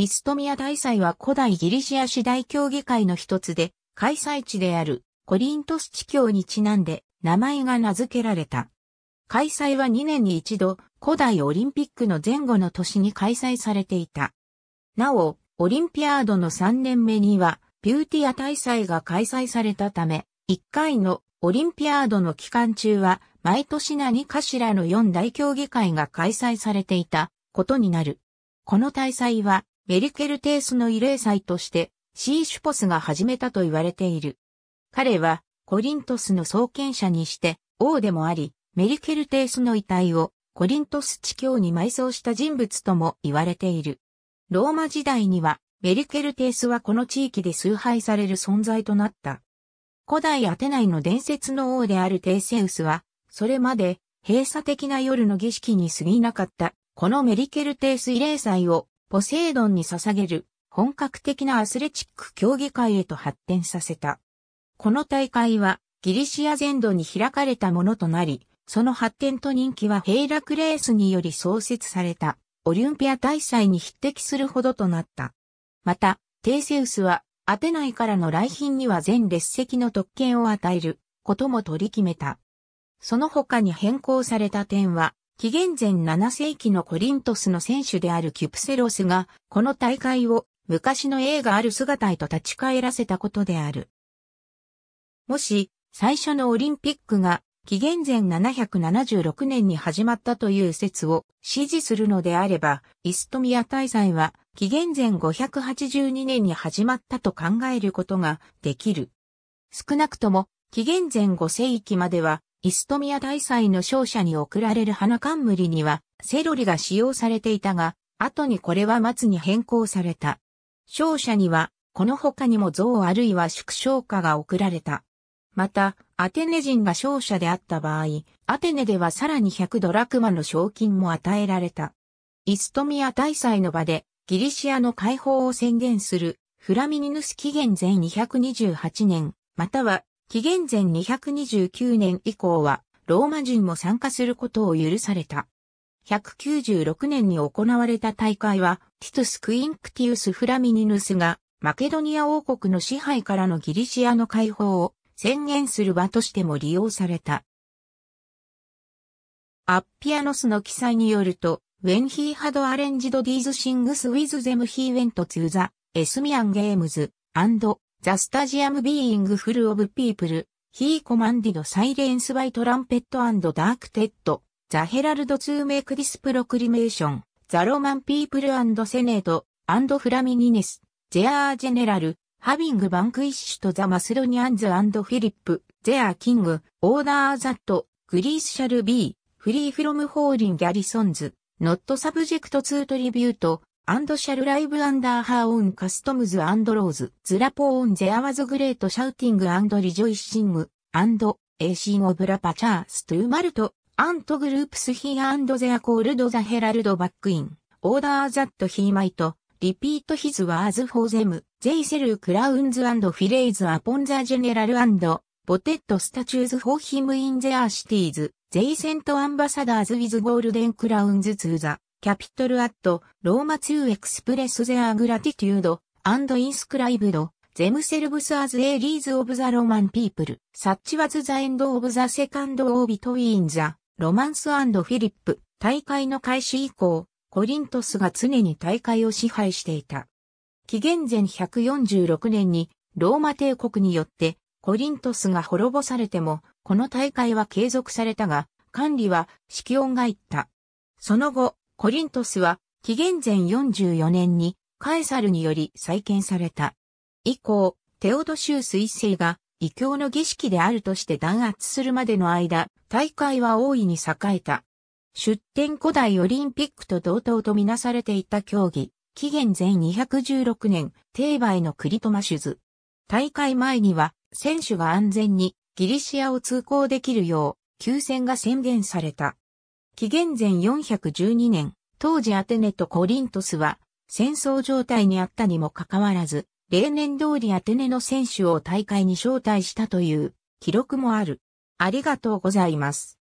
イストミア大祭は古代ギリシア市大協議会の一つで、開催地であるコリントス地教にちなんで名前が名付けられた。開催は2年に一度、古代オリンピックの前後の年に開催されていた。なお、オリンピアードの3年目には、ビューティア大祭が開催されたため、1回のオリンピアードの期間中は、毎年何かしらの4大協議会が開催されていたことになる。この大祭は、メリケルテースの慰霊祭として、シーシュポスが始めたと言われている。彼は、コリントスの創建者にして、王でもあり、メリケルテースの遺体を、コリントス地境に埋葬した人物とも言われている。ローマ時代には、メリケルテースはこの地域で崇拝される存在となった。古代アテナイの伝説の王であるテーセウスは、それまで閉鎖的な夜の儀式に過ぎなかった、このメリケルテース慰霊祭をポセイドンに捧げる本格的なアスレチック競技会へと発展させた。この大会はギリシア全土に開かれたものとなり、その発展と人気はヘイラクレースにより創設されたオリンピア大祭に匹敵するほどとなった。また、テイセウスはアテナイからの来賓には全列席の特権を与えることも取り決めた。その他に変更された点は、紀元前7世紀のコリントスの選手であるキュプセロスが、この大会を昔の映画ある姿へと立ち返らせたことである。もし、最初のオリンピックが紀元前776年に始まったという説を支持するのであれば、イストミア大祭は紀元前582年に始まったと考えることができる。少なくとも紀元前5世紀まではイストミア大祭の勝者に贈られる花冠には、セロリが使用されていたが、後にこれは松に変更された。勝者には、この他にも像あるいは縮小花が贈られた。また、アテネ人が勝者であった場合、アテネではさらに100ドラクマの賞金も与えられた。イストミア大祭の場で、ギリシアの解放を宣言する、フラミニヌス紀元前228年、または紀元前229年以降は、ローマ人も参加することを許された。196年に行われた大会は、ティトス・クインクティウス・フラミニヌスが、マケドニア王国の支配からのギリシアの解放を宣言する場としても利用された。アッピアノスの記載によると、When he had arranged these things with them he went to the Esmian Games and The Stadium Being Full of People, He Commanded Silence by Trumpet and Dark Ted, The Herald to Make This Proclamation, The Roman People and Senate, and f l a m i n i n e s Their General, Having Vanquished the Macedonians and Philip, Their King, Order That, Greece Shall Be, Free From Falling Garrisons, Not Subject to Tribute, アンドシャルライブアンダーハーオンカストムズアンドローズ、ズラポーンゼアワズグレートシャウティングアンドリジョイシング、アンド、エーシンオブラパチャーストゥーマルト、アントグループスヒーアンドゼアコールドザヘラルドバックイン、オーダーザットヒーマイト、リピートヒズワーズフォーゼム、ゼイセルクラウンズアンドフィレイズアポンザジェネラルアンド、ボテッドスタチューズフォーヒムインゼアシティーズ、ゼイセントアンバサダーズウィズゴールデンクラウンズツーザ。キャピトルアット、ローマツーエクスプレスゼアグラティテュード、アンドインスクライブド、ゼムセルブスアズエリーズオブザロマンピープル、サッチワズザエンドオブザセカンドオービトインザ、ロマンスアンドフィリップ、大会の開始以降、コリントスが常に大会を支配していた。紀元前146年に、ローマ帝国によって、コリントスが滅ぼされても、この大会は継続されたが、管理は、式音が言った。その後、コリントスは紀元前44年にカエサルにより再建された。以降、テオドシウス一世が異教の儀式であるとして弾圧するまでの間、大会は大いに栄えた。出展古代オリンピックと同等とみなされていた競技、紀元前216年、定番のクリトマシュズ。大会前には、選手が安全にギリシアを通行できるよう、休戦が宣言された。紀元前412年、当時アテネとコリントスは戦争状態にあったにもかかわらず、例年通りアテネの選手を大会に招待したという記録もある。ありがとうございます。